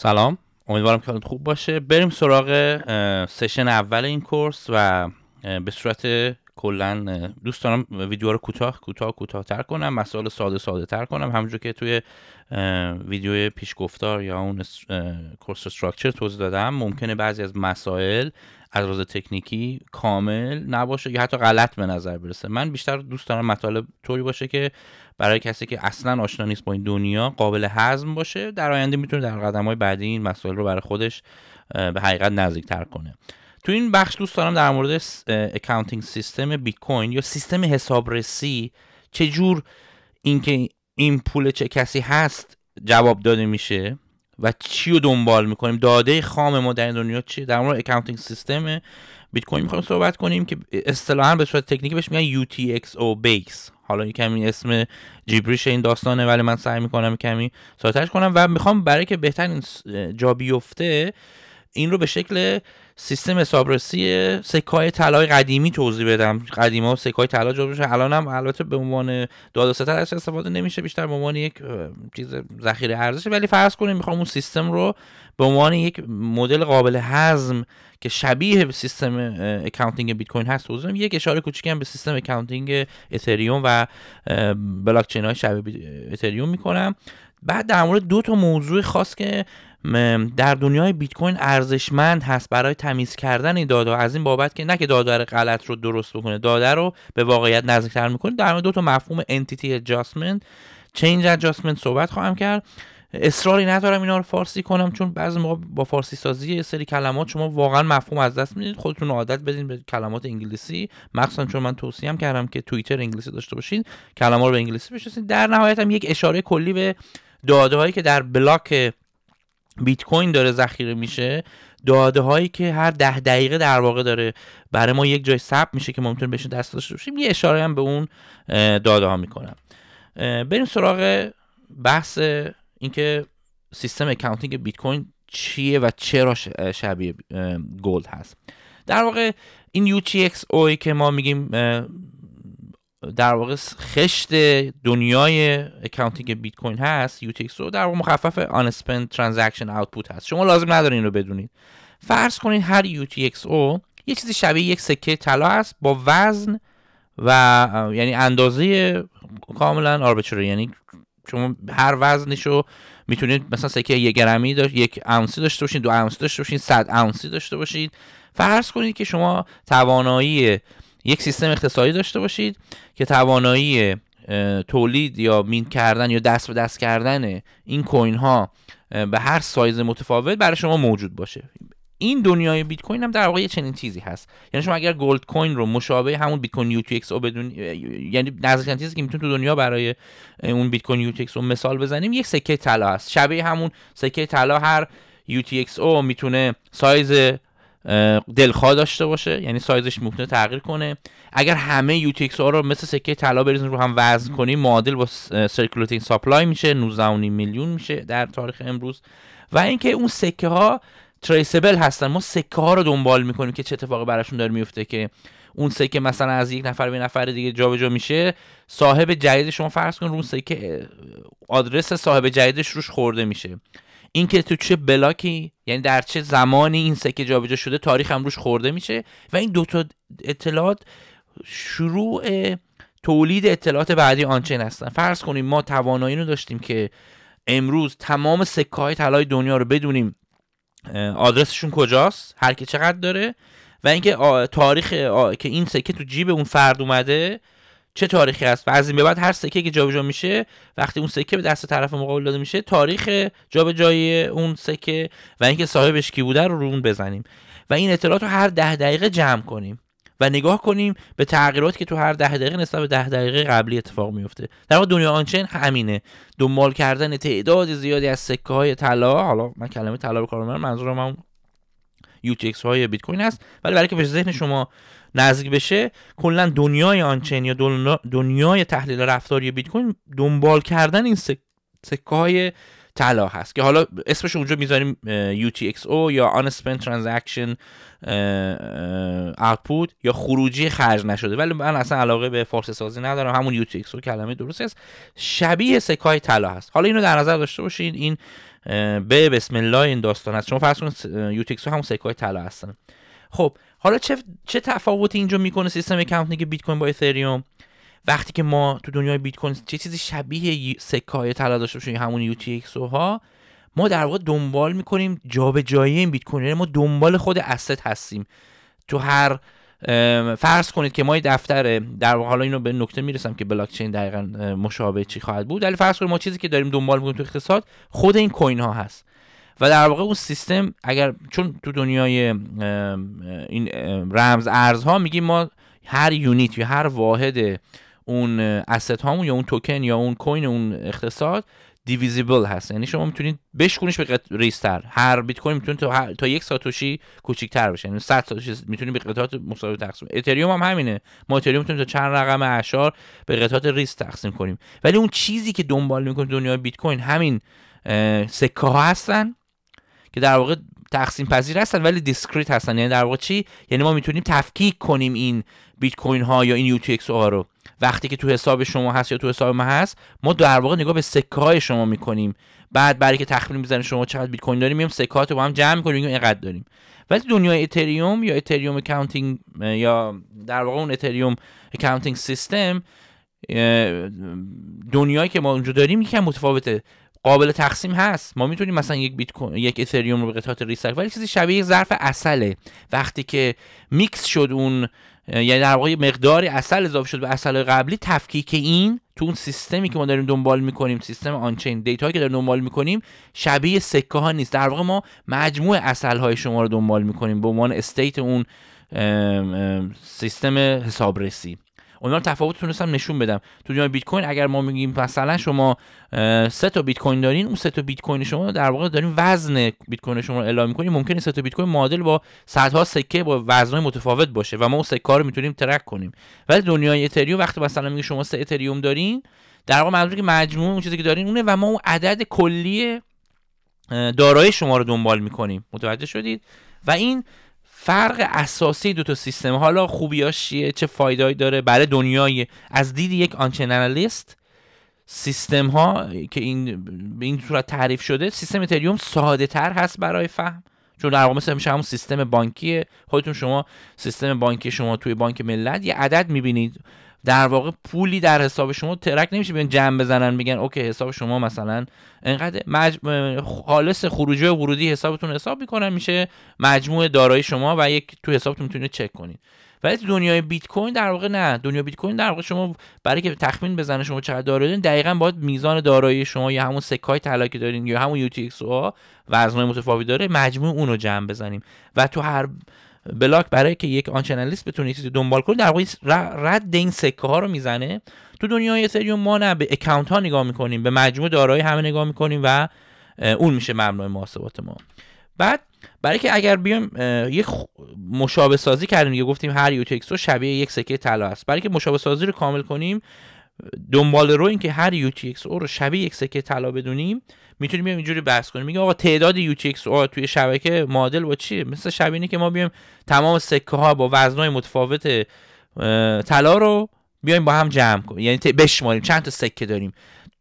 سلام امیدوارم که حالت خوب باشه بریم سراغ سشن اول این کورس و به صورت کلا دوست دارم ویدیو رو کوتاه کوتاه تر کنم مسائل ساده ساده تر کنم همونجور که توی ویدیو پیشگفتار یا اون کورس استراکچر توضیح دادم ممکنه بعضی از مسائل از روز تکنیکی کامل نباشه یا حتی غلط به نظر برسه من بیشتر دوست دارم مطالب طوری باشه که برای کسی که اصلا آشنا نیست با این دنیا قابل هضم باشه در آینده میتونه در قدم های بعدی این مسائل رو برای خودش به حقیقت تر کنه تو این بخش دوست دارم در مورد اکاونتینگ سیستم بیت کوین یا سیستم حسابرسی چجور اینکه این پول چه کسی هست جواب داده میشه و چی رو دنبال میکنیم داده خام ما در دنیا چیه در مورد اکاونتینگ سیستم بیت کوین میخوایم صحبت کنیم که اصطلاحا به صورت تکنیکی بهش میگن UTXO base حالا این کمی اسم جیبریش این داستانه ولی من سعی میکنم کمی ساترش کنم و میخوام برای که این جا بیفته این رو به شکل سیستم حسابرسی های طلای قدیمی توضیح بدم قدیما های طلا جور میشه هم البته به عنوان داد و ازش استفاده نمیشه بیشتر به عنوان یک چیز ذخیره ارزش ولی فرض کنیم میخوام اون سیستم رو به عنوان یک مدل قابل هضم که شبیه سیستم اکاونتینگ بیت کوین هست توضیح یک اشاره کوچیکی هم به سیستم اکاونتینگ اتریوم و بلاک های شبیه اتریوم میکنم بعد در مورد دو تا موضوع خاص که در دنیای بیت کوین ارزشمند هست برای تمیز کردن این داده از این بابت که نه که داده غلط رو درست بکنه داده رو به واقعیت نزدیکتر میکنه در دو تا مفهوم انتیتی ادجاستمنت چینج ادجاستمنت صحبت خواهم کرد اصراری ندارم اینا رو فارسی کنم چون بعضی موقع با فارسی سازی سری کلمات شما واقعا مفهوم از دست میدید خودتون عادت بدین به کلمات انگلیسی مخصوصا چون من توصیه کردم که توییتر انگلیسی داشته باشین کلمات رو به انگلیسی بشناسید در نهایت هم یک اشاره کلی به داده هایی که در بلاک بیت کوین داره ذخیره میشه داده هایی که هر ده دقیقه در واقع داره برای ما یک جای ثبت میشه که ممکن بشه دست داشته باشیم یه اشاره هم به اون داده ها میکنم بریم سراغ بحث اینکه سیستم اکاونتینگ بیت کوین چیه و چرا شبیه گلد هست در واقع این UTXO که ما میگیم در واقع خشت دنیای اکاونتینگ بیت کوین هست یوتیکس در واقع مخفف آن اسپند ترانزکشن آوتپوت هست شما لازم ندارین این رو بدونید فرض کنید هر UTXO یه چیزی شبیه یک سکه طلا است با وزن و یعنی اندازه کاملا آربیتری یعنی شما هر وزنش رو میتونید مثلا سکه یک گرمی داشت یک اونسی داشته باشین دو اونسی داشته باشین صد اونسی داشته باشید فرض کنید که شما توانایی یک سیستم اقتصادی داشته باشید که توانایی تولید یا مین کردن یا دست به دست کردن این کوین ها به هر سایز متفاوت برای شما موجود باشه این دنیای بیت کوین هم در واقع یه چنین چیزی هست یعنی شما اگر گلد کوین رو مشابه همون بیت کوین او بدون یعنی نزدیک چیزی که میتون تو دنیا برای اون بیت کوین یو او مثال بزنیم یک سکه طلا هست شبیه همون سکه طلا هر او میتونه سایز دلخواه داشته باشه یعنی سایزش ممکنه تغییر کنه اگر همه یوتیکس ها رو مثل سکه طلا بریزین رو هم وزن کنیم معادل با سرکولتینگ ساپلای میشه 19 میلیون میشه در تاریخ امروز و اینکه اون سکه ها تریسبل هستن ما سکه ها رو دنبال میکنیم که چه اتفاقی براشون داره میفته که اون سکه مثلا از یک نفر به نفر دیگه جابجا میشه صاحب جدید شما فرض کن رو سکه آدرس صاحب جدیدش روش خورده میشه اینکه تو چه بلاکی یعنی در چه زمانی این سکه جابجا شده تاریخ هم روش خورده میشه و این دوتا اطلاعات شروع تولید اطلاعات بعدی آنچین هستن فرض کنیم ما توانایی رو داشتیم که امروز تمام سکه های طلای دنیا رو بدونیم آدرسشون کجاست هر کی چقدر داره و اینکه تاریخ که این سکه تو جیب اون فرد اومده چه تاریخی است و از این به بعد هر سکه که جابجا میشه وقتی اون سکه به دست طرف مقابل داده میشه تاریخ جابجایی اون سکه و اینکه صاحبش کی بوده رو رون بزنیم و این اطلاعات رو هر ده دقیقه جمع کنیم و نگاه کنیم به تغییرات که تو هر ده دقیقه نسبت به ده دقیقه قبلی اتفاق میفته در واقع دنیا آنچین همینه دنبال کردن تعداد زیادی از سکه های طلا حالا من کلمه طلا رو کار منظورم UTX های بیت کوین هست ولی برای که به ذهن شما نزدیک بشه کلا دنیای آنچین یا دنیای تحلیل رفتاری بیت کوین دنبال کردن این سکه های طلا هست که حالا اسمش اونجا میذاریم UTXO یا Unspent Transaction Output یا خروجی خرج نشده ولی من اصلا علاقه به فارسی سازی ندارم همون UTXO کلمه درست است شبیه سکای طلا هست حالا اینو در نظر داشته باشین این به بسم الله این داستان هست شما فرض کنید یوتیکسو همون سکه های طلا هستن خب حالا چه چه تفاوتی اینجا میکنه سیستم کمپنی بیت کوین با اتریوم وقتی که ما تو دنیای بیت کوین چه چیزی شبیه سکه های طلا داشته باشیم یعنی همون یوتکس ها ما در واقع دنبال میکنیم جابجایی این بیت کوین یعنی ما دنبال خود asset هستیم تو هر فرض کنید که ما دفتر در حالا اینو به نکته میرسم که بلاک چین دقیقا مشابه چی خواهد بود ولی فرض کنید ما چیزی که داریم دنبال میکنیم تو اقتصاد خود این کوین ها هست و در واقع اون سیستم اگر چون تو دنیای این رمز ارزها میگیم ما هر یونیت یا هر واحد اون asset هامون یا اون توکن یا اون کوین اون اقتصاد دیویزیبل هست یعنی شما میتونید بشکونیش به ریستر هر بیت کوین میتونه تا, یک ساتوشی کوچیک‌تر بشه یعنی 100 ساتوشی میتونید به قطعات مساوی تقسیم اتریوم هم همینه ما اتریوم میتونیم تا چند رقم اشار به قطعات ریست تقسیم کنیم ولی اون چیزی که دنبال میکنه دنیای بیت کوین همین سکه ها هستن که در واقع تقسیم پذیر هستن ولی دیسکریت هستن یعنی در واقع چی یعنی ما میتونیم تفکیک کنیم این بیت کوین ها یا این یوتیکس ها رو وقتی که تو حساب شما هست یا تو حساب ما هست ما در واقع نگاه به سکه های شما میکنیم بعد برای که تخمین بزنیم شما چقدر بیت کوین داریم میام سکات رو با هم جمع میکنیم اینقدر داریم ولی دنیای اتریوم یا اتریوم اکاونتینگ یا در واقع اون اتریوم اکاونتینگ سیستم دنیایی که ما اونجا داریم یکم متفاوته قابل تقسیم هست ما میتونیم مثلا یک بیت کوین یک اتریوم رو به قطعات ریسک ولی چیزی شبیه ظرف اصله وقتی که میکس شد اون یعنی در واقع مقداری اصل اضافه شده به اصل قبلی تفکیک این تو اون سیستمی که ما داریم دنبال میکنیم سیستم آنچین دیتا که داریم دنبال میکنیم شبیه سکه ها نیست در واقع ما مجموع اصل های شما رو دنبال میکنیم به عنوان استیت اون سیستم حسابرسی اونا تفاوت تونستم نشون بدم تو دنیای بیت کوین اگر ما میگیم مثلا شما سه تا بیت کوین دارین اون سه تا بیت کوین شما در واقع دارین وزن بیت کوین شما رو اعلام میکنیم ممکنه سه تا بیت کوین معادل با صدها سکه با وزنهای متفاوت باشه و ما اون سکه رو میتونیم ترک کنیم ولی دنیای اتریوم وقتی مثلا میگه شما سه اتریوم دارین در واقع منظور که مجموع اون چیزی که دارین اونه و ما اون عدد کلی دارایی شما رو دنبال میکنیم متوجه شدید و این فرق اساسی دو تا سیستم حالا خوبیاش چیه چه فایدهایی داره برای بله، دنیای از دید یک آنچنالیست سیستم ها که این به این صورت تعریف شده سیستم اتریوم ساده تر هست برای فهم چون در واقع مثل میشه همون سیستم بانکیه خودتون شما سیستم بانکی شما توی بانک ملت یه عدد میبینید در واقع پولی در حساب شما ترک نمیشه بیان جمع بزنن میگن اوکی حساب شما مثلا انقدر مج... خالص خروجی و ورودی حسابتون حساب میکنن میشه مجموع دارایی شما و یک تو حسابتون میتونید چک کنید ولی تو دنیای بیت کوین در واقع نه دنیای بیت کوین در واقع شما برای که تخمین بزنه شما چقدر دارایی دارین دقیقا باید میزان دارایی شما یا همون سکای طلا که دارین یا همون یوتیکس و ها وزنای متفاوتی داره مجموع اون رو جمع بزنیم و تو هر بلاک برای که یک آنچنالیست بتونه دنبال کنه در واقع رد این سکه ها رو میزنه تو دنیای اتریوم ما نه به اکانت ها نگاه میکنیم به مجموع دارایی همه نگاه میکنیم و اون میشه مبنای محاسبات ما بعد برای که اگر بیایم یک مشابه سازی کردیم یه گفتیم هر یوتکس شبیه یک سکه طلا است برای که مشابه سازی رو کامل کنیم دنبال رو اینکه هر یوتیکس او رو شبیه یک سکه طلا بدونیم میتونیم بیایم اینجوری بحث کنیم میگه آقا تعداد UTXO توی شبکه معادل با چیه مثل اینه که ما بیایم تمام سکه ها با وزنای متفاوت طلا رو بیایم با هم جمع کنیم یعنی بشماریم چند تا سکه داریم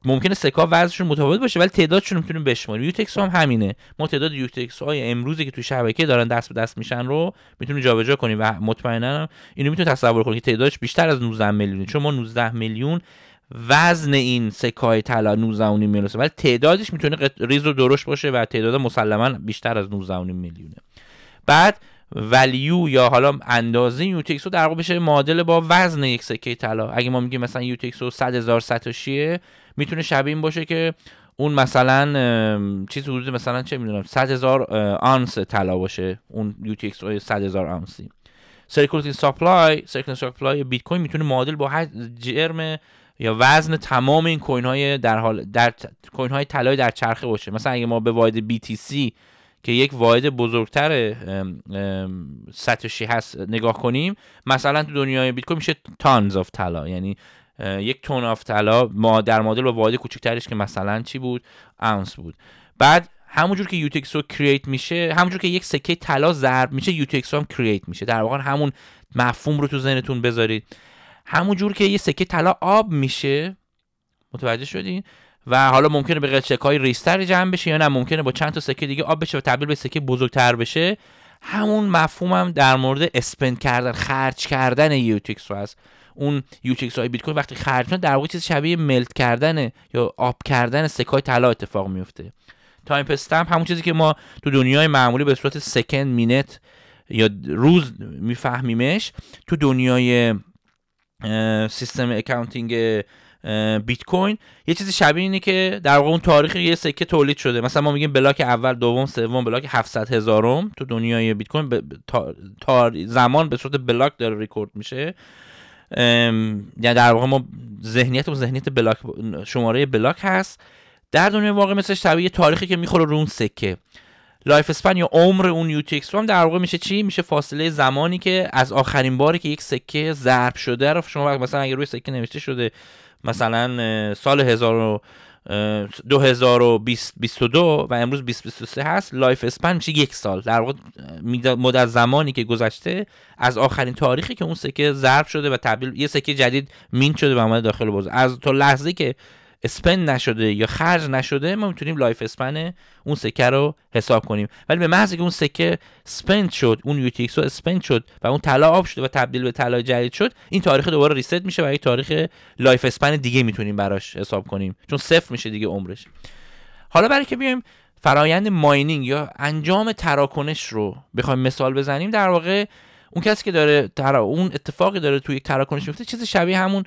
ممکنه سکا وزنشون متفاوت باشه ولی تعدادشون میتونیم بشماریم یوتکس هم همینه ما تعداد یوتکس های امروزی که تو شبکه دارن دست به دست میشن رو میتونیم جابجا کنیم و مطمئنا اینو میتونیم تصور کنیم که تعدادش بیشتر از 19 میلیون چون ما 19 میلیون وزن این سکه طلا 19.5 میلیون ولی تعدادش میتونه ریز و درشت باشه و تعداد مسلما بیشتر از 19.5 میلیونه بعد ولیو یا حالا اندازه رو در واقع بشه معادل با وزن یک سکه طلا اگه ما میگیم مثلا یوتکس 100 هزار ساتوشیه میتونه شبیه این باشه که اون مثلا چیز حدود مثلا چه میدونم 100 هزار آنس طلا باشه اون یوتکس 100 هزار آنسی سرکولتین سپلای سرکولتین سپلای بیت کوین میتونه معادل با جرم یا وزن تمام این کوین های در حال در کوین های طلای در چرخه باشه مثلا اگه ما به واحد BTC که یک واید بزرگتر ساتوشی هست نگاه کنیم مثلا تو دنیای بیت کوین میشه تانز آف طلا یعنی یک تون آف طلا ما در مدل با واحد کوچکترش که مثلا چی بود اونس بود بعد همونجور که یوتکسو کرییت میشه همونجور که یک سکه طلا ضرب میشه یوتکسو هم کرییت میشه در واقع همون مفهوم رو تو ذهنتون بذارید همون جور که یه سکه طلا آب میشه متوجه شدین و حالا ممکنه به قلچک های ریستر جمع بشه یا نه ممکنه با چند تا سکه دیگه آب بشه و تبدیل به سکه بزرگتر بشه همون مفهومم در مورد اسپند کردن خرج کردن یوتیکس رو اون یوتیکس های بیت کوین وقتی خرچ در واقع چیز شبیه ملت کردن یا آب کردن سکه طلا اتفاق میفته تایم استمپ همون چیزی که ما تو دنیای معمولی به صورت سکند مینت یا روز میفهمیمش تو دنیای سیستم اکاونتینگ بیت کوین یه چیزی شبیه اینه که در واقع اون تاریخ یه سکه تولید شده مثلا ما میگیم بلاک اول دوم سوم بلاک 700 هزارم تو دنیای بیت کوین تا... زمان به صورت بلاک داره ریکورد میشه یعنی در واقع ما ذهنیت و ذهنیت بلاک شماره بلاک هست در دنیای واقع مثلش شبیه تاریخی که میخوره رو اون سکه لایف اسپن یا عمر اون یوتیکس در واقع میشه چی میشه فاصله زمانی که از آخرین باری که یک سکه ضرب شده رو شما مثلا اگه روی سکه نوشته شده مثلا سال 2022 و امروز 2023 هست لایف اسپن میشه یک سال در واقع مدت زمانی که گذشته از آخرین تاریخی که اون سکه ضرب شده و تبدیل یه سکه جدید مین شده و اومده داخل بازار از تا لحظه که اسپند نشده یا خرج نشده ما میتونیم لایف اسپن اون سکه رو حساب کنیم ولی به محض که اون سکه اسپند شد اون رو اسپند شد و اون طلا آب شده و تبدیل به طلا جدید شد این تاریخ دوباره ریست میشه و یک تاریخ لایف اسپن دیگه میتونیم براش حساب کنیم چون صفر میشه دیگه عمرش حالا برای که بیایم فرایند ماینینگ یا انجام تراکنش رو بخوایم مثال بزنیم در واقع اون کسی که داره ترا... اون اتفاقی داره توی تراکنش میفته چیز شبیه همون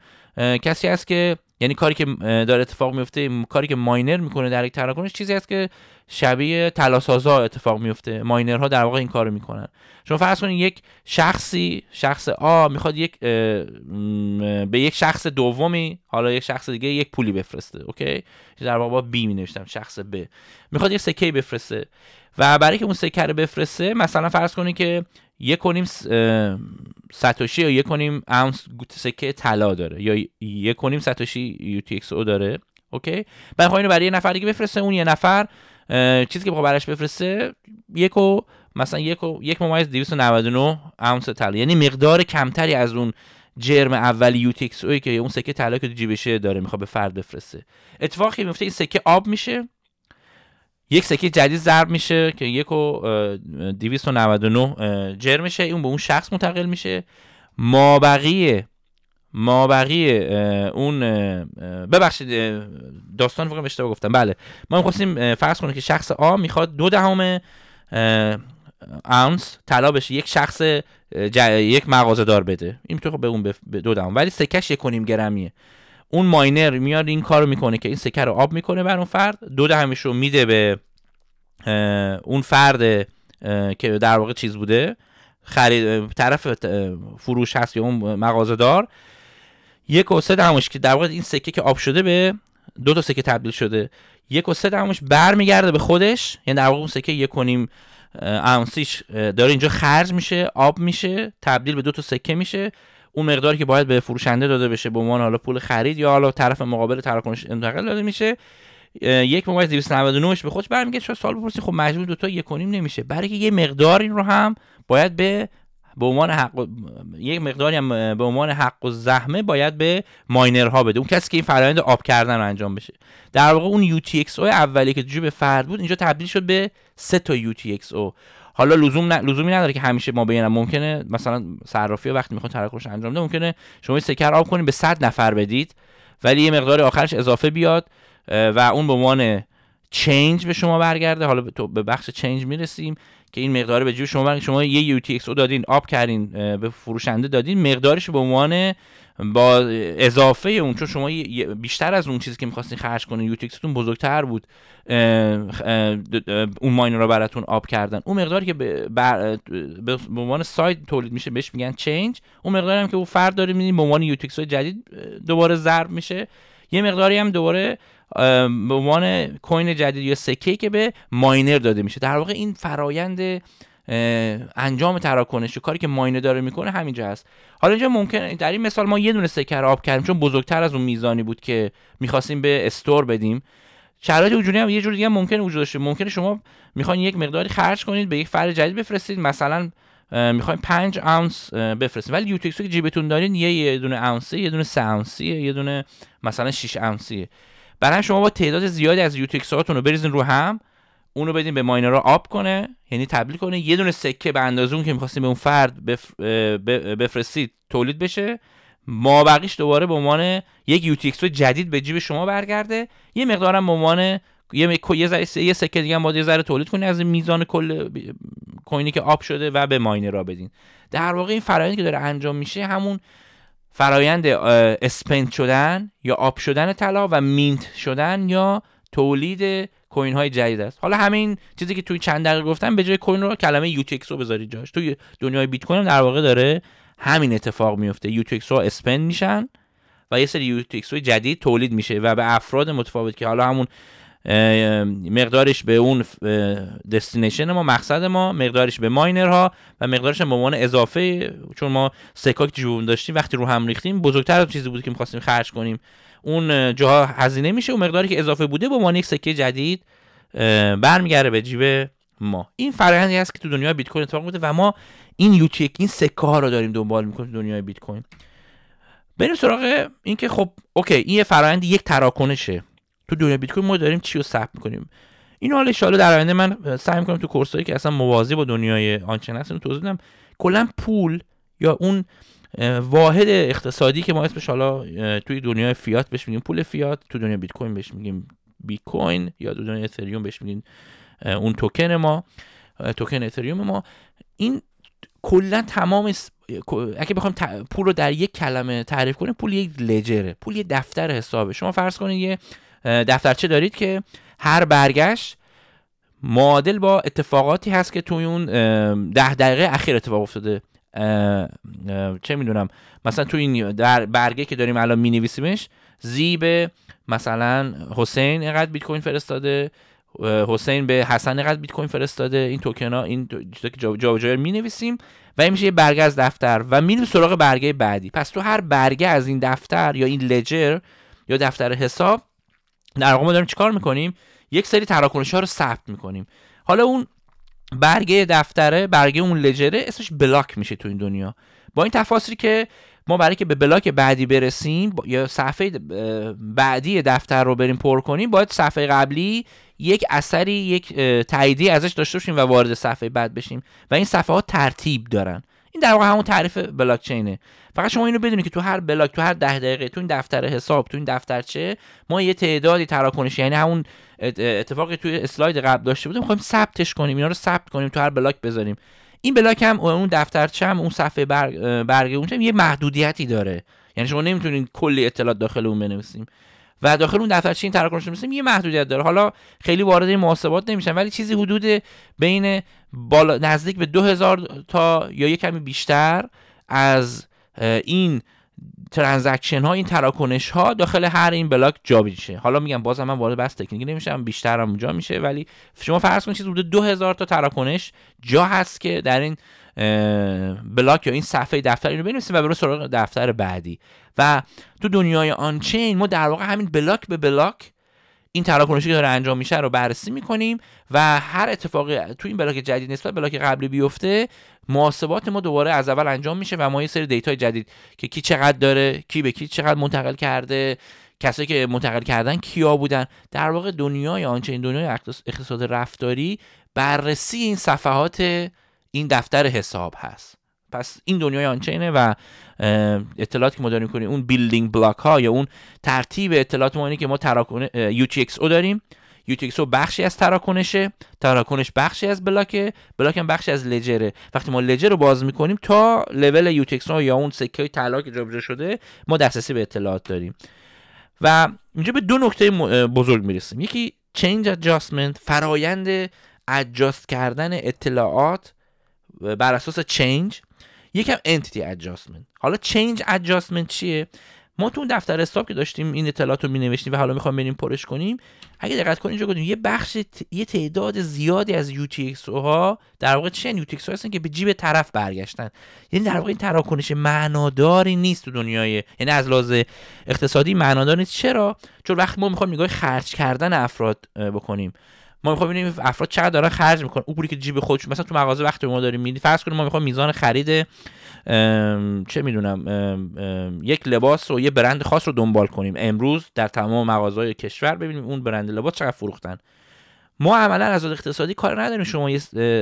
کسی است که یعنی کاری که داره اتفاق میفته کاری که ماینر میکنه در یک تراکنش چیزی هست که شبیه تلاسازا اتفاق میفته ماینرها در واقع این کارو میکنن شما فرض کنید یک شخصی شخص آ میخواد یک به یک شخص دومی حالا یک شخص دیگه یک پولی بفرسته اوکی در واقع با بی می شخص ب میخواد یک سکه بفرسته و برای که اون سکه رو بفرسته مثلا فرض کنید که یک کنیم ساتوشی یا یک کنیم اونس سکه طلا داره یا یک کنیم ساتوشی او داره اوکی بعد خب اینو برای یه نفر دیگه بفرسته اون یه نفر چیزی که بخواد براش بفرسته یک و مثلا یک و یک ممیز 299 اونس طلا یعنی مقدار کمتری از اون جرم اول یوتیکس اوی که اون سکه طلا که تو جیبشه داره میخواد به فرد بفرسته اتفاقی میفته این سکه آب میشه یک سکه جدید ضرب میشه که یک و 299 جر میشه اون به اون شخص منتقل میشه مابقی مابقی اون ببخشید داستان فکرم اشتباه گفتم بله ما میخواستیم فرض کنیم که شخص آ میخواد دو دهم اونس طلا بشه یک شخص یک مغازه دار بده این میتونه خب به اون به دو دهم ولی سکش یک کنیم گرمیه اون ماینر میاد این کارو میکنه که این سکه رو آب میکنه بر اون فرد دو دهمش رو میده به اون فرد که در واقع چیز بوده خرید طرف فروش هست یا اون مغازه دار یک و سه دهمش که در واقع این سکه که آب شده به دو تا سکه تبدیل شده یک و سه دهمش برمیگرده به خودش یعنی در واقع اون سکه یک کنیم اونسیش داره اینجا خرج میشه آب میشه تبدیل به دو تا سکه میشه اون مقداری که باید به فروشنده داده بشه به عنوان حالا پول خرید یا حالا طرف مقابل تراکنش انتقال داده میشه یک ممیز 299 به خودش برمیگرده چرا سال بپرسی خب مجموع دوتا یک کنیم نمیشه برای که یه مقدار این رو هم باید به به عنوان حق و... یک مقداری هم به عنوان حق و زحمه باید به ماینرها بده اون کسی که این فرآیند آب کردن رو انجام بشه در واقع اون UTXO اولی که به فرد بود اینجا تبدیل شد به سه تا UTXO حالا لزوم ن... لزومی نداره که همیشه ما بینم ممکنه مثلا صرافی وقتی میخواد تراکنش انجام ده ممکنه شما این سکر آب کنید به 100 نفر بدید ولی یه مقدار آخرش اضافه بیاد و اون به عنوان چنج به شما برگرده حالا به بخش چنج میرسیم که این مقدار به جیب شما برگرده شما یه UTXO دادین آب کردین به فروشنده دادین مقدارش به عنوان با اضافه اون چون شما بیشتر از اون چیزی که میخواستین خرج کنین یوتیکستون بزرگتر بود اون ماین رو براتون آب کردن اون مقداری که به عنوان سایت تولید میشه بهش میگن چنج اون مقداری هم که او فرد داره میدین به عنوان یوتیکس های جدید دوباره ضرب میشه یه مقداری هم دوباره به عنوان کوین جدید یا سکه که به ماینر داده میشه در واقع این فرایند انجام تراکنش کاری که ماینه داره میکنه همینجا هست حالا اینجا ممکن در این مثال ما یه دونه سکر آب کردیم چون بزرگتر از اون میزانی بود که میخواستیم به استور بدیم شرایط اونجوری هم یه جور دیگه ممکن وجود داشته ممکن شما میخواین یک مقداری خرج کنید به یک فرد جدید بفرستید مثلا میخواین 5 اونس بفرستید ولی یوتکس که جیبتون دارین یه دونه اونسه یه دونه سه اونسی، یه دونه مثلا 6 اونسیه برای شما با تعداد زیادی از یوتکس هاتون رو بریزین رو هم اون رو بدیم به ماینرها آب کنه یعنی تبدیل کنه یه دونه سکه به اندازه اون که میخواستیم به اون فرد بفرستید تولید بشه ما بقیش دوباره به عنوان یک یوتیکسو جدید به جیب شما برگرده یه مقدارم به عنوان یه یه, یه سکه دیگه هم باید یه ذره تولید کنید از میزان کل کوینی که آب شده و به ماینر را بدین در واقع این فرایندی که داره انجام میشه همون فرایند اسپند شدن یا آب شدن طلا و مینت شدن یا تولید کوین های جدید است حالا همین چیزی که توی چند دقیقه گفتم به جای کوین رو کلمه یوتکس رو بذارید جاش توی دنیای بیت کوین در واقع داره همین اتفاق میفته یوتکس ها اسپند میشن و یه سری یوتکس جدید تولید میشه و به افراد متفاوت که حالا همون مقدارش به اون دستینیشن ما مقصد ما مقدارش به ماینرها و مقدارش به عنوان اضافه چون ما سکاک جوون داشتیم وقتی رو هم ریختیم بزرگتر از چیزی بود که میخواستیم خرج کنیم اون جا هزینه میشه اون مقداری که اضافه بوده به عنوان یک سکه جدید برمیگرده به جیب ما این فرآیندی است که تو دنیای بیت کوین اتفاق میفته و ما این یوتیک این سکه ها رو داریم دنبال میکنیم تو دنیای بیت کوین بریم سراغ اینکه خب اوکی این یه فرآیند یک تراکنشه تو دنیای بیت کوین ما داریم چی رو ثبت میکنیم اینو حالا ان در آینده من سعی میکنم تو کورسایی که اصلا موازی با دنیای آنچه توضیح بدم کلا پول یا اون واحد اقتصادی که ما اسمش حالا توی دنیای فیات بهش میگیم پول فیات تو دنیای بیت کوین بهش میگیم بیت کوین یا تو دنیای اتریوم بهش میگیم اون توکن ما توکن اتریوم ما این کلا تمام اگه بخوایم پول رو در یک کلمه تعریف کنیم پول یک لجره پول یک دفتر حسابه شما فرض کنید یه دفترچه دارید که هر برگشت معادل با اتفاقاتی هست که توی اون ده دقیقه اخیر اتفاق افتاده چه میدونم مثلا تو این در برگه که داریم الان مینویسیمش زیب مثلا حسین اینقدر بیت کوین فرستاده حسین به حسن اینقدر بیت کوین فرستاده این توکن ها این چیزا که جا می نویسیم و این میشه یه برگه از دفتر و میریم سراغ برگه بعدی پس تو هر برگه از این دفتر یا این لجر یا دفتر حساب در واقع ما داریم چیکار میکنیم یک سری تراکنش ها رو ثبت میکنیم حالا اون برگه دفتره برگه اون لجره اسمش بلاک میشه تو این دنیا با این تفاصیلی که ما برای که به بلاک بعدی برسیم یا صفحه بعدی دفتر رو بریم پر کنیم باید صفحه قبلی یک اثری یک تاییدی ازش داشته باشیم و وارد صفحه بعد بشیم و این صفحه ها ترتیب دارن این در واقع همون تعریف بلاک چینه فقط شما اینو بدونید که تو هر بلاک تو هر ده دقیقه تو این دفتر حساب تو این دفترچه ما یه تعدادی تراکنش یعنی همون اتفاقی توی اسلاید قبل داشته بودیم میخوایم ثبتش کنیم اینا رو ثبت کنیم تو هر بلاک بذاریم این بلاک هم اون دفترچه هم اون صفحه برگ برگه یه محدودیتی داره یعنی شما نمیتونید کلی اطلاعات داخل اون بنویسیم و داخل اون دفترچه این تراکنش رو یه محدودیت داره حالا خیلی وارد این محاسبات نمیشن ولی چیزی حدود بین بالا نزدیک به 2000 تا یا یه کمی بیشتر از این ترانزکشن ها این تراکنش ها داخل هر این بلاک جا میشه حالا میگم بازم من وارد بس تکنیکی نمیشم بیشتر هم اونجا میشه ولی شما فرض کنید چیز بوده 2000 تا تراکنش جا هست که در این بلاک یا این صفحه دفتر اینو بنویسیم و برو سراغ دفتر بعدی و تو دنیای آنچین ما در واقع همین بلاک به بلاک این تراکنشی که داره انجام میشه رو بررسی میکنیم و هر اتفاقی تو این بلاک جدید نسبت بلاک قبلی بیفته محاسبات ما دوباره از اول انجام میشه و ما یه سری دیتای جدید که کی چقدر داره کی به کی چقدر منتقل کرده کسایی که منتقل کردن کیا بودن در واقع دنیای آنچه این دنیای اقتصاد رفتاری بررسی این صفحات این دفتر حساب هست پس این دنیای آنچینه و اطلاعاتی که ما داریم کنیم اون بیلدینگ بلاک ها یا اون ترتیب اطلاعات ما که ما UTXO داریم UTXO بخشی از تراکنشه تراکنش بخشی از بلاکه بلاک هم بخشی از لجره وقتی ما لجر رو باز میکنیم تا لول UTXO یا اون سکه های طلا که جابجا شده ما دسترسی به اطلاعات داریم و اینجا به دو نکته بزرگ میرسیم یکی چینج adjustment فرایند adjust کردن اطلاعات بر اساس چینج یکم انتیتی ادجاستمنت حالا چینج ادجاستمنت چیه ما تو دفتر حساب که داشتیم این اطلاعات رو مینوشتیم و حالا میخوام بریم پرش کنیم اگه دقت کنید اینجا گفتیم یه بخش یه تعداد زیادی از UTXO ها در واقع چه UTXO هستن که به جیب طرف برگشتن یعنی در واقع این تراکنش معناداری نیست تو دنیای یعنی از لحاظ اقتصادی معنادار نیست چرا چون وقتی ما میخوایم نگاه خرج کردن افراد بکنیم ما میخوایم ببینیم افراد چقدر دارن خرج میکنن اون پولی که جیب خودش مثلا تو مغازه وقتی ما داریم میدی فرض کنیم ما میخوام میزان خرید چه میدونم یک لباس و یه برند خاص رو دنبال کنیم امروز در تمام مغازهای کشور ببینیم اون برند لباس چقدر فروختن ما عملا از اقتصادی کار نداریم شما یه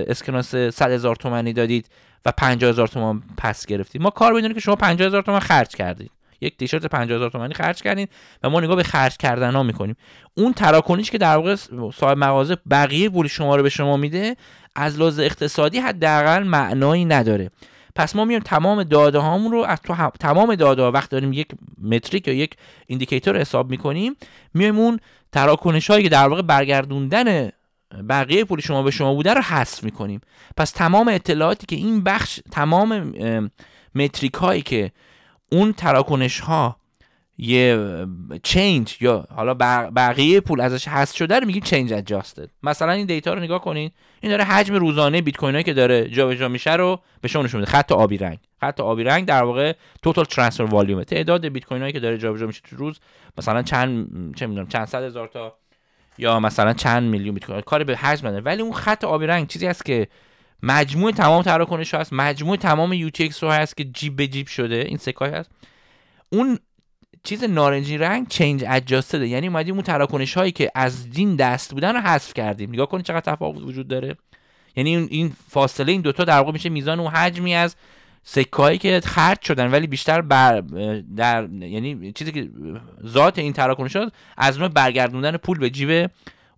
اسکناس 100 هزار تومانی دادید و 50 هزار تومان پس گرفتید ما کار میدونیم که شما 50 هزار تومان خرج کردید یک تیشرت 50000 تومانی خرج کردین و ما نگاه به خرج کردن ها میکنیم اون تراکنش که در واقع صاحب مغازه بقیه پول شما رو به شما میده از لحاظ اقتصادی حداقل معنایی نداره پس ما میایم تمام داده هامون رو از تو تمام داده ها وقت داریم یک متریک یا یک ایندیکیتور حساب میکنیم میایم اون تراکنش هایی که در واقع برگردوندن بقیه پول شما به شما بوده رو حذف میکنیم پس تمام اطلاعاتی که این بخش تمام متریک هایی که اون تراکنش ها یه چینج یا حالا بقیه پول ازش هست شده رو میگیم چینج ادجاستد مثلا این دیتا رو نگاه کنین این داره حجم روزانه بیت کوین که داره جابجا میشه رو به شما نشون میده خط آبی رنگ خط آبی رنگ در واقع توتال ترانسفر والیوم تعداد بیت کوین که داره جابجا میشه تو روز مثلا چند چه میدونم چند صد هزار تا یا مثلا چند میلیون بیت کوین کار به حجم نداره ولی اون خط آبی رنگ چیزی است که مجموع تمام تراکنش هست مجموع تمام یو رو هست که جیب به جیب شده این سکای هست اون چیز نارنجی رنگ چنج ادجاستده یعنی اومدیم اون تراکنش هایی که از دین دست بودن رو حذف کردیم نگاه کنید چقدر تفاوت وجود داره یعنی این فاصله این دوتا در واقع میشه میزان اون حجمی از سکایی که خرج شدن ولی بیشتر بر در یعنی چیزی که ذات این تراکنشات از نوع برگردوندن پول به جیب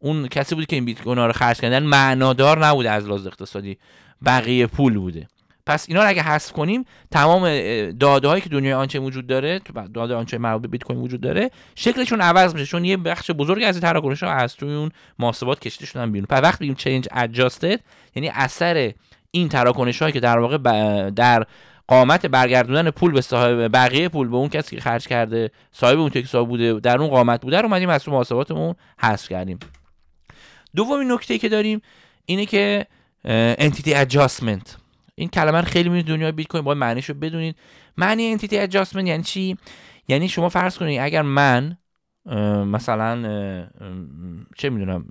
اون کسی بود که این بیت کوین رو خرج کردن معنادار نبوده از لحاظ اقتصادی بقیه پول بوده پس اینا رو اگه حذف کنیم تمام داده هایی که دنیای آنچه وجود داره تو داده آنچه مربوط به بیت کوین وجود داره شکلشون عوض میشه چون یه بخش بزرگی از تراکنش ها از توی اون محاسبات کشیده شدن بیرون پس وقتی بگیم چنج ادجاستد یعنی اثر این تراکنش هایی که در واقع در قامت برگردوندن پول به صاحب بقیه پول به اون کسی که خرج کرده صاحب اون تکسا بوده در اون قامت بوده رو اومدیم از تو محاسباتمون حذف کردیم دومین نکته که داریم اینه که انتیتی ادجاستمنت این کلمه رو خیلی میدونید دنیا بیت کوین باید معنیش رو بدونید معنی انتیتی ادجاستمنت یعنی چی یعنی شما فرض کنید اگر من مثلا چه میدونم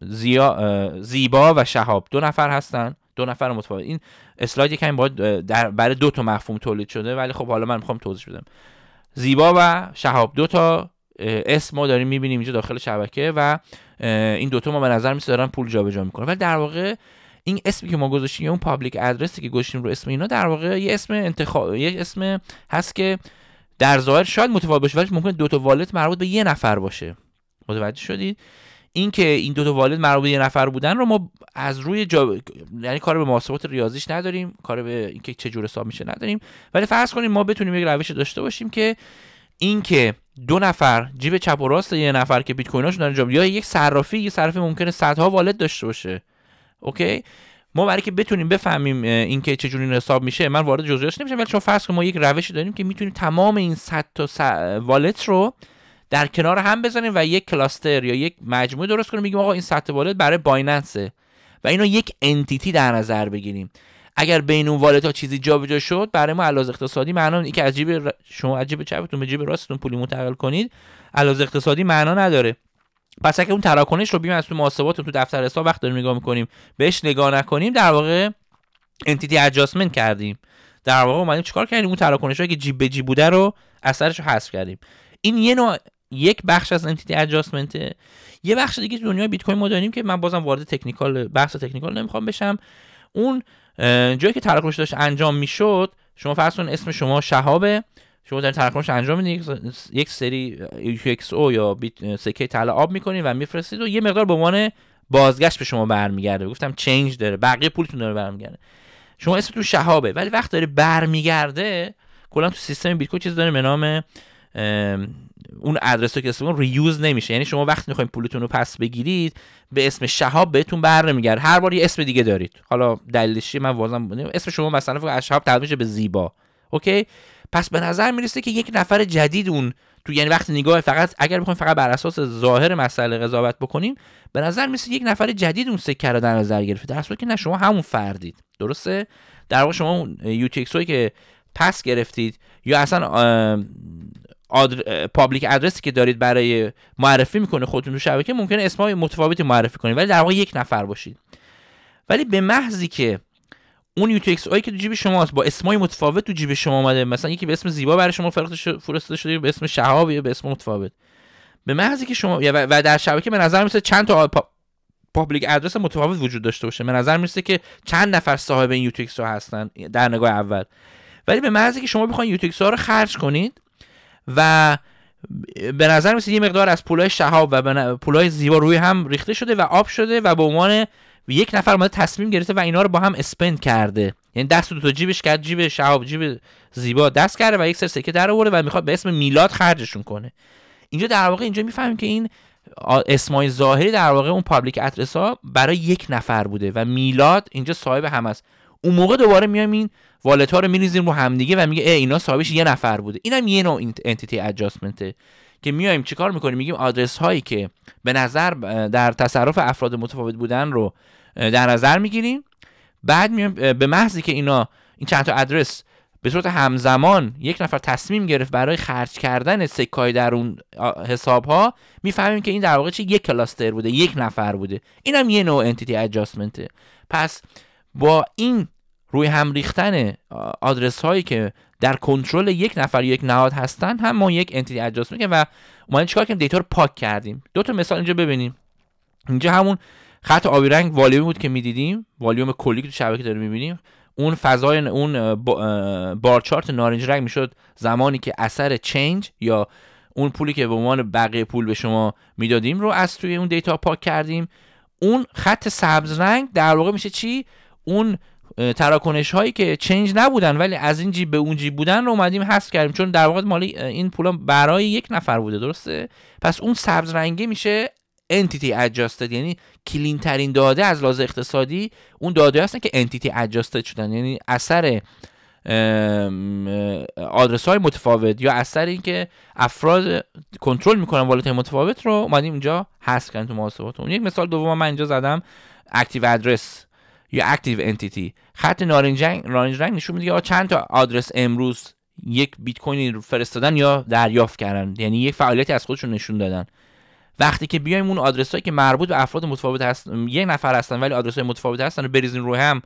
زیبا و شهاب دو نفر هستن دو نفر متفاوت این اسلاید کمی باید در برای دو تا مفهوم تولید شده ولی خب حالا من میخوام توضیح بدم زیبا و شهاب دو تا اسم ما داریم میبینیم اینجا داخل شبکه و این دوتا ما به نظر میسه دارن پول جابجا میکنن ولی در واقع این اسمی که ما گذاشتیم اون پابلیک ادرسی که گذاشتیم رو اسم اینا در واقع یه اسم انتخاب یه اسم هست که در ظاهر شاید متفاوت باشه ولی ممکنه دو تا والت مربوط به یه نفر باشه متوجه شدید این که این دوتا والد مربوط به یه نفر بودن رو ما از روی جا... یعنی کار به محاسبات ریاضیش نداریم کار به اینکه چه جور حساب میشه نداریم ولی فرض کنیم ما بتونیم یک روش داشته باشیم که اینکه دو نفر جیب چپ و راست یه نفر که بیت کویناشون دارن جاب یا یک صرافی یه صرافی ممکنه صدها والت داشته باشه اوکی ما برای که بتونیم بفهمیم اینکه چجوری این حساب میشه من وارد جزئیاتش نمیشم ولی چون فرض که ما یک روشی داریم که میتونیم تمام این 100 تا والت رو در کنار هم بزنیم و یک کلاستر یا یک مجموعه درست کنیم میگیم آقا این 100 والت برای بایننسه و اینو یک انتیتی در نظر بگیریم اگر بین اون والت ها چیزی جابجا شد برای ما علاوه اقتصادی معنا این که عجیب شما عجیب چپتون به جیب راستتون پولی منتقل کنید علاوه اقتصادی معنا نداره پس اگه اون تراکنش رو بیم از تو محاسبات تو دفتر حساب وقت داریم نگاه میکنیم بهش نگاه نکنیم در واقع انتیتی ادجاستمنت کردیم در واقع اومدیم چیکار کردیم اون تراکنش که جیب به جیب بوده رو اثرش رو حذف کردیم این یه نوع یک بخش از انتیتی ادجاستمنت یه بخش دیگه دنیای بیت کوین ما داریم که من بازم وارد تکنیکال بحث تکنیکال نمیخوام بشم اون جایی که تراکنش داشت انجام میشد شما فرض کن اسم شما شهابه شما در تراکنش انجام میدین یک سری UXO یا سکه طلا آب میکنین و میفرستید و یه مقدار به عنوان بازگشت به شما برمیگرده گفتم چنج داره بقیه پولتون داره برمیگرده شما اسم تو شهابه ولی وقت داره برمیگرده کلا تو سیستم بیت کوین چیز داره به نام اون ادرس که اسم ریوز نمیشه یعنی شما وقتی میخواین پولتون رو پس بگیرید به اسم شهاب بهتون بر نمیگرد هر بار یه اسم دیگه دارید حالا دلیلش من واظن اسم شما مثلا فکر شهاب تبدیل میشه به زیبا اوکی پس به نظر میرسه که یک نفر جدید اون تو یعنی وقتی نگاه فقط اگر بخوایم فقط بر اساس ظاهر مسئله قضاوت بکنیم به نظر میرسه یک نفر جدید اون سکه رو در نظر گرفته در که نه شما همون فردید درسته در واقع شما اون یوتیکسوی که پس گرفتید یا اصلا آدر... پابلیک ادرسی که دارید برای معرفی میکنه خودتون تو شبکه ممکنه اسمای متفاوتی معرفی کنید ولی در واقع یک نفر باشید ولی به محضی که اون یوتیکس آی که تو جیب شماست با اسمای متفاوت تو جیب شما اومده مثلا یکی به اسم زیبا برای شما فرستاده شده به اسم شهاب یا به اسم متفاوت به محضی که شما و در شبکه به نظر میسه چند تا پابلیک ادرس متفاوت وجود داشته باشه به نظر میرسه که چند نفر صاحب این یوتیکس ها هستن در نگاه اول ولی به محضی که شما بخواید یوتیکس ها رو خرج کنید و به نظر میسید یه مقدار از پولای شهاب و پولای زیبا روی هم ریخته شده و آب شده و به عنوان یک نفر اومده تصمیم گرفته و اینا رو با هم اسپند کرده یعنی دست تو تو جیبش کرد جیب شهاب جیب زیبا دست کرده و یک سر سکه در آورده و میخواد به اسم میلاد خرجشون کنه اینجا در واقع اینجا میفهمیم که این اسمای ظاهری در واقع اون پابلیک ادرس ها برای یک نفر بوده و میلاد اینجا صاحب هم است اون موقع دوباره میایم این والت ها رو میریزیم رو همدیگه و میگه ای اینا صاحبش یه نفر بوده اینم یه نوع انتیتی ادجاستمنته که میایم چیکار میکنیم میگیم آدرس هایی که به نظر در تصرف افراد متفاوت بودن رو در نظر میگیریم بعد میایم به محضی که اینا این چند تا آدرس به صورت همزمان یک نفر تصمیم گرفت برای خرج کردن سکای در اون حساب ها میفهمیم که این در واقع چه یک کلاستر بوده یک نفر بوده اینم یه نوع انتیتی ادجاستمنته پس با این روی هم ریختن آدرس هایی که در کنترل یک نفر یک نهاد هستن هم ما یک انتیتی ادرس میگیم و این چیکار کردیم دیتا رو پاک کردیم دو تا مثال اینجا ببینیم اینجا همون خط آبی رنگ والیوم بود که میدیدیم والیوم کلی که تو شبکه داریم میبینیم اون فضای اون بارچارت نارنج رنگ میشد زمانی که اثر چنج یا اون پولی که به عنوان بقیه پول به شما میدادیم رو از توی اون دیتا پاک کردیم اون خط سبز رنگ در واقع میشه چی اون تراکنش هایی که چنج نبودن ولی از این جیب به اون جیب بودن رو اومدیم حذف کردیم چون در واقع مال این پولا برای یک نفر بوده درسته پس اون سبز رنگه میشه انتیتی ادجاستد یعنی کلین ترین داده از لحاظ اقتصادی اون داده هستن که انتیتی ادجاستد شدن یعنی اثر آدرس های متفاوت یا اثر اینکه افراد کنترل میکنن والت متفاوت رو اومدیم اینجا حذف کردیم تو اون یک مثال دوم من اینجا زدم اکتیو ادرس یا اکتیو انتیتی خط نارنج رنگ نارنج رنگ نشون میده که چند تا آدرس امروز یک بیت کوین فرستادن یا دریافت کردن یعنی یک فعالیتی از خودشون نشون دادن وقتی که بیایم اون آدرس هایی که مربوط به افراد متفاوت هست یک نفر هستن ولی آدرس های متفاوت هستن رو بریزین رو هم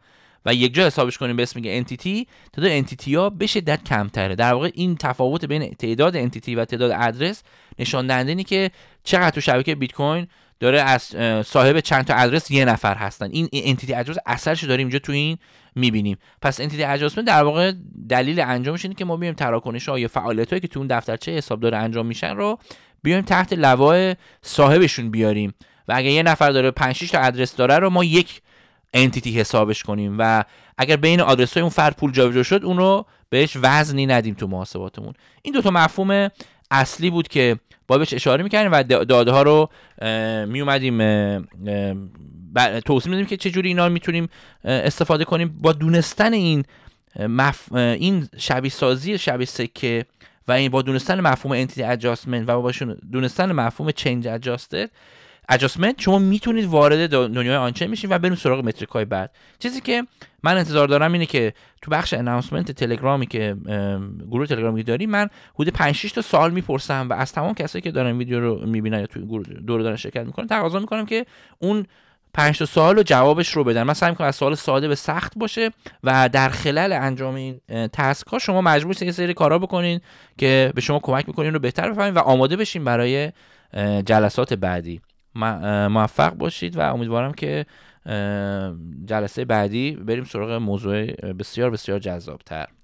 و یک جا حسابش کنیم به اسم میگه انتیتی تعداد انتیتی ها به شدت کمتره در واقع این تفاوت بین تعداد انتیتی و تعداد آدرس نشان دهنده که چقدر تو شبکه بیت کوین داره از صاحب چند تا ادرس یه نفر هستن این انتیتی ادرس اثرش داریم اینجا تو این میبینیم پس انتیتی ادرس در واقع دلیل انجامش اینه که ما بیایم تراکنش ها یا فعالیت هایی که تو اون دفترچه داره انجام میشن رو بیایم تحت لوای صاحبشون بیاریم و اگر یه نفر داره 5 تا ادرس داره رو ما یک انتیتی حسابش کنیم و اگر بین آدرس های اون فرد پول جابجا شد اون رو بهش وزنی ندیم تو محاسباتمون این دوتا مفهوم اصلی بود که با بهش اشاره میکردیم و داده ها رو میومدیم بله، توضیح میدیم که چجوری اینا رو میتونیم استفاده کنیم با دونستن این مف... این شبیه سازی شبیه سکه و این با دونستن مفهوم انتیتی ادجاستمنت و با دونستن مفهوم چنج ادجاستد اجاسمنت شما میتونید وارد دنیای آنچه میشین و بریم سراغ متریک های بعد چیزی که من انتظار دارم اینه که تو بخش اناونسمنت تلگرامی که گروه تلگرامی من حدود 5 6 تا سوال میپرسم و از تمام کسایی که دارن ویدیو رو میبینن یا تو گروه دور دارن شرکت میکنن تقاضا میکنم که اون 5 تا سوال و جوابش رو بدن من سعی میکنم از سوال ساده به سخت باشه و در خلال انجام این تسک ها شما مجبور یه سری کارا بکنین که به شما کمک میکنین رو بهتر بفهمین و آماده بشین برای جلسات بعدی موفق باشید و امیدوارم که جلسه بعدی بریم سراغ موضوع بسیار بسیار جذابتر